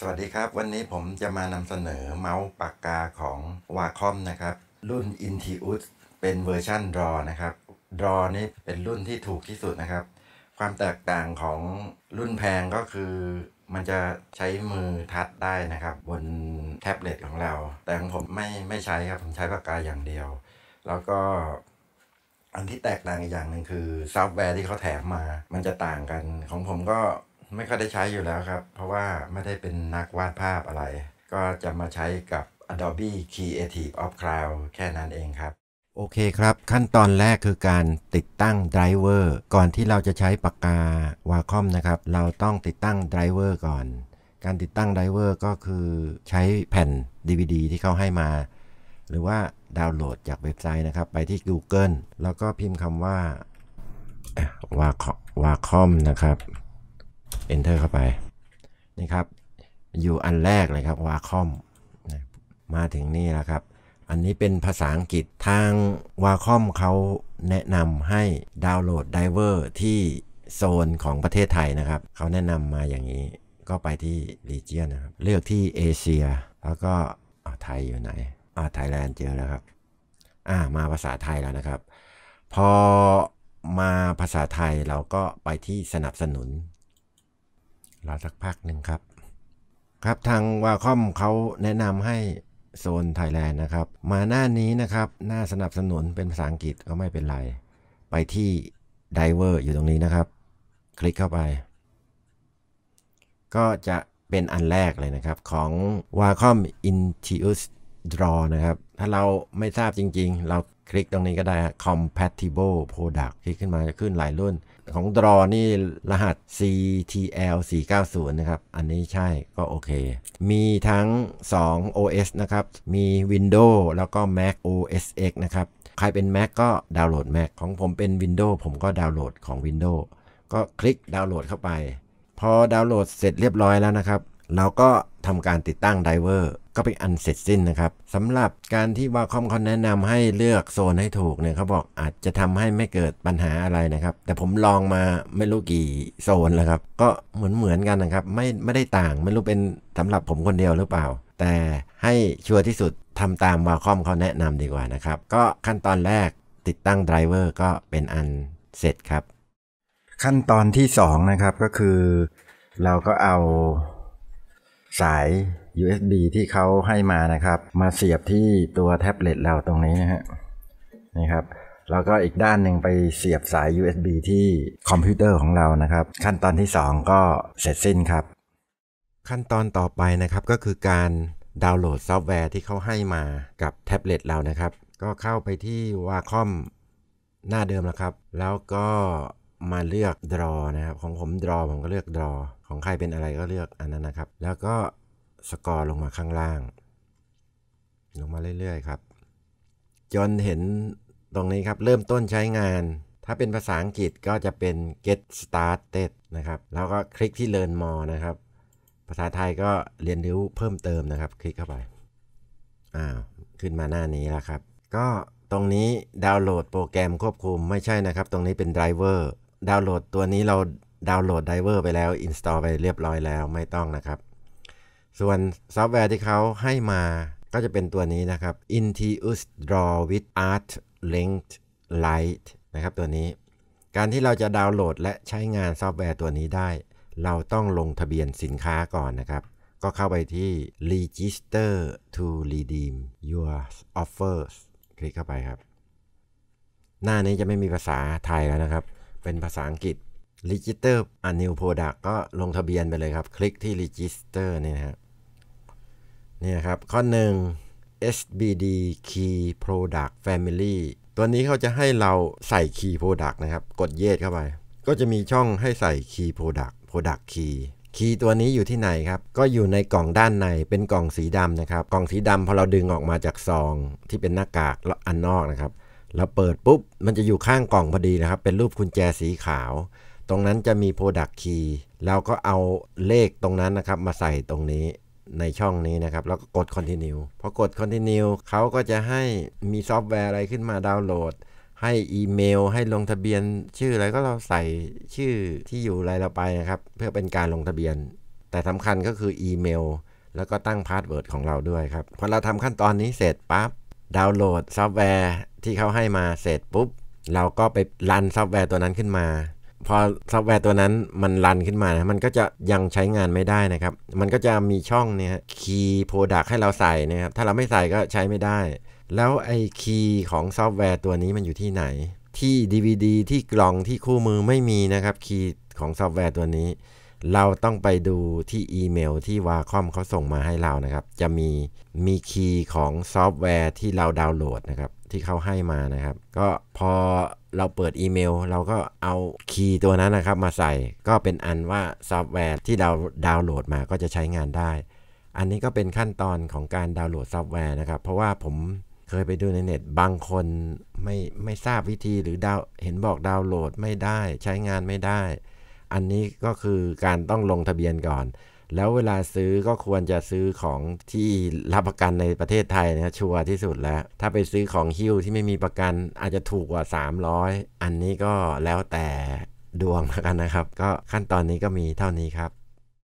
สวัสดีครับ วันนี้ผมจะมานำเสนอเมาส์ปากกาของวาคอมนะครับ รุ่น i n t u s เป็นเวอร์ชั่นรอนะครับรอนี้เป็นรุ่นที่ถูกที่สุดนะครับ ความแตกต่างของรุ่นแพงก็คือ มันจะใช้มือทัดได้นะครับบนแท็บเล็ตของเรา แต่ของผมไม่ไม่ใช้ครับผมใช้ปากกาอย่างเดียว แล้วก็ อันที่แตกต่างอีกอย่างหนึ่งคือซอฟต์แวร์ที่เขาแถมมา มันจะต่างกัน ของผมก็ไม่ค่อยได้ใช้อยู่แล้วครับ เพราะว่าไม่ได้เป็นนักวาดภาพอะไร ก็จะมาใช้กับ Adobe Creative of Cloud แค่นั้นเองครับ โอเคครับ ขั้นตอนแรกคือการติดตั้งไดรเวอร์ก่อนที่เราจะใช้ปากกาวาคอมนะครับ เราต้องติดตั้งไดรเวอร์ก่อน การติดตั้งไดรเวอร์ก็คือใช้แผ่น DVD ที่เขาให้มา หรือว่าดาวน์โหลดจากเว็บไซต์นะครับ ไปที่ Google แล้วก็พิมพ์คำว่าวาคอมนะครับ Enter เข้าไปนี่ครับ อยู่อันแรกเลยครับวาคอมมาถึงนี่แล้วครับ อันนี้เป็นภาษาอังกฤษทางวาคอมเขาแนะนำให้ดาวน์โหลดไดเวอร์ที่โซนของประเทศไทยนะครับ เขาแนะนำมาอย่างนี้ก็ไปที่ region นะครับเลือกที่เอเชียแล้วก็ ไทยอยู่ไหน อ่าไทยแลนด์เจอแล้วครับ อ่ามาภาษาไทยแล้วนะครับ พอมาภาษาไทยเราก็ไปที่สนับสนุนรอสักพักหนึ่งครับ ครับ ทางวาคอมเขาแนะนำให้โซนไทยแลนด์นะครับ มาหน้านี้นะครับหน้าสนับสนุนเป็นภาษาอังกฤษก็ไม่เป็นไร ไปที่ Diver อยู่ตรงนี้นะครับ คลิกเข้าไป ก็จะเป็นอันแรกเลยนะครับ ของ Wacom Intuos Draw นะครับ ถ้าเราไม่ทราบจริงๆ เราคลิกตรงนี้ก็ได้ Compatible Product คลิกขึ้นมาจะขึ้นหลายรุ่นของดรอนี่ รหัส CTL 490นะครับ อันนี้ใช่ก็โอเค มีทั้ง 2 OS นะครับ มี Windows แล้วก็ Mac OS X นะครับ ใครเป็น Mac ก็ดาวน์โหลด Mac ของผมเป็น Windows ผมก็ดาวน์โหลดของ Windows ก็คลิกดาวน์โหลดเข้าไป พอดาวน์โหลดเสร็จเรียบร้อยแล้วนะครับ เราก็ทำการติดตั้งไดเวอร์ก็เป็นอันเสร็จสิ้นนะครับสำหรับการที่ว่าคอมเขาแนะนำให้เลือกโซนให้ถูกเนี่ยเขาบอกอาจจะทำให้ไม่เกิดปัญหาอะไรนะครับ แต่ผมลองมาไม่รู้กี่โซนแล้วครับ ก็เหมือนเหมือนกันนะครับ ไม่ไม่ได้ต่างไม่รู้เป็นสำหรับผมคนเดียวหรือเปล่า แต่ให้ชัวร์ที่สุดทำตามวาคอมเขาแนะนำดีกว่านะครับ ก็ขั้นตอนแรกติดตั้งไดรเวอร์ก็เป็นอันเสร็จครับ ขั้นตอนที่2นะครับก็คือเราก็เอาสาย USB ที่เขาให้มานะครับ มาเสียบที่ตัวแท็บเล็ตเราตรงนี้นะฮะนี่ครับแล้วก็อีกด้านหนึ่งไปเสียบสาย USB ที่คอมพิวเตอร์ของเรานะครับ ขั้นตอนที่ 2 ก็เสร็จสิ้นครับ ขั้นตอนต่อไปนะครับก็คือการดาวน์โหลดซอฟต์แวร์ที่เขาให้มากับแท็บเล็ตเรานะครับ ก็เข้าไปที่ Wacom หน้าเดิมนะครับ แล้วก็มาเลือก draw นะครับ ของผม draw ผมก็เลือก draw ของใครเป็นอะไรก็เลือกอันนั้นนะครับ แล้วก็สกอร์ลงมาข้างล่าง ลงมาเรื่อย ๆ ครับ จนเห็นตรงนี้ครับเริ่มต้นใช้งาน ถ้าเป็นภาษาอังกฤษก็จะเป็น get started นะครับ แล้วก็คลิกที่ learn more นะครับ ภาษาไทยก็เรียนรู้เพิ่มเติมนะครับ คลิกเข้าไป อ้าวขึ้นมาหน้านี้แล้วครับ ก็ตรงนี้ดาวน์โหลดโปรแกรมควบคุมไม่ใช่นะครับ ตรงนี้เป็นไดรเวอร์ ดาวน์โหลดตัวนี้เราดาวน์โหลดไดรเวอร์ไปแล้วอินสตอลไปเรียบร้อยแล้วไม่ต้องนะครับส่วนซอฟต์แวร์ที่เขาให้มาก็จะเป็นตัวนี้นะครับ Intuos Draw with Art Linked Light นะครับตัวนี้ การที่เราจะดาวน์โหลดและใช้งานซอฟต์แวร์ตัวนี้ได้ เราต้องลงทะเบียนสินค้าก่อนนะครับ ก็เข้าไปที่ register to redeem your offers คลิกเข้าไปครับ หน้านี้จะไม่มีภาษาไทยแล้วนะครับ เป็นภาษาอังกฤษ register a new product ก็ลงทะเบียนไปเลยครับ คลิกที่ register นี่นะครับนี่ครับข้อ1 SBD Key Product Family ตัวนี้เขาจะให้เราใส่ Key Product นะครับกดเยดเข้าไปก็จะมีช่องให้ใส่ Key Product Product Key คีย์ตัวนี้อยู่ที่ไหนครับก็อยู่ในกล่องด้านในเป็นกล่องสีดำนะครับ กล่องสีดำพอเราดึงออกมาจากซองที่เป็นหน้ากากอันนอกนะครับเราเปิดปุ๊บมันจะอยู่ข้างกล่องพอดีนะครับ เป็นรูปคุญแจสีขาว ตรงนั้นจะมี Product Key แล้วก็เอาเลขตรงนั้นนะครับมาใส่ตรงนี้ในช่องนี้นะครับแล้วก็กด continue พอกด continue เขาก็จะให้มีซอฟต์แวร์อะไรขึ้นมาดาวน์โหลด ให้อีเมลให้ลงทะเบียน ชื่ออะไรก็เราใส่ชื่อที่อยู่อะไรเราไปนะครับ เพื่อเป็นการลงทะเบียน แต่สำคัญก็คืออีเมลแล้วก็ตั้งพาสเวิร์ดของเราด้วยครับพอเราทำขั้นตอนนี้เสร็จปั๊บดาวน์โหลดซอฟต์แวร์ที่เขาให้มาเสร็จปุ๊บ เราก็ไปรันซอฟต์แวร์ตัวนั้นขึ้นมาพอซอฟต์แวร์ตัวนั้นมันรันขึ้นมานะมันก็จะยังใช้งานไม่ได้นะครับ มันก็จะมีช่องเนี่ยคีย์โปรดักให้เราใส่นะครับ ถ้าเราไม่ใส่ก็ใช้ไม่ได้ แล้วไอ้คีย์ของซอฟต์แวร์ตัวนี้มันอยู่ที่ไหน ที่ DVD ที่กล่องที่คู่มือไม่มีนะครับ คีย์ของซอฟต์แวร์ตัวนี้ เราต้องไปดูที่อีเมลที่วาคอมเขาส่งมาให้เรานะครับ จะมีมีคีย์ของซอฟต์แวร์ที่เราดาวน์โหลดนะครับ ที่เขาให้มานะครับ ก็พอเราเปิดอีเมลเราก็เอาคีย์ตัวนั้นนะครับมาใส่ ก็เป็นอันว่าซอฟต์แวร์ที่เราดาวน์โหลดมาก็จะใช้งานได้ อันนี้ก็เป็นขั้นตอนของการดาวน์โหลดซอฟต์แวร์นะครับ เพราะว่าผมเคยไปดูในเน็ตบางคนไม่ไม่ทราบวิธีหรือดาวเห็นบอกดาวน์โหลดไม่ได้ ใช้งานไม่ได้ อันนี้ก็คือการต้องลงทะเบียนก่อนแล้วเวลาซื้อก็ควรจะซื้อของที่รับประกันในประเทศไทยนะชัวร์ที่สุดแล้ว ถ้าไปซื้อของฮิ้วที่ไม่มีประกันอาจจะถูกกว่า 300 อันนี้ก็แล้วแต่ดวงแล้วกันนะครับ ก็ขั้นตอนนี้ก็มีเท่านี้ครับ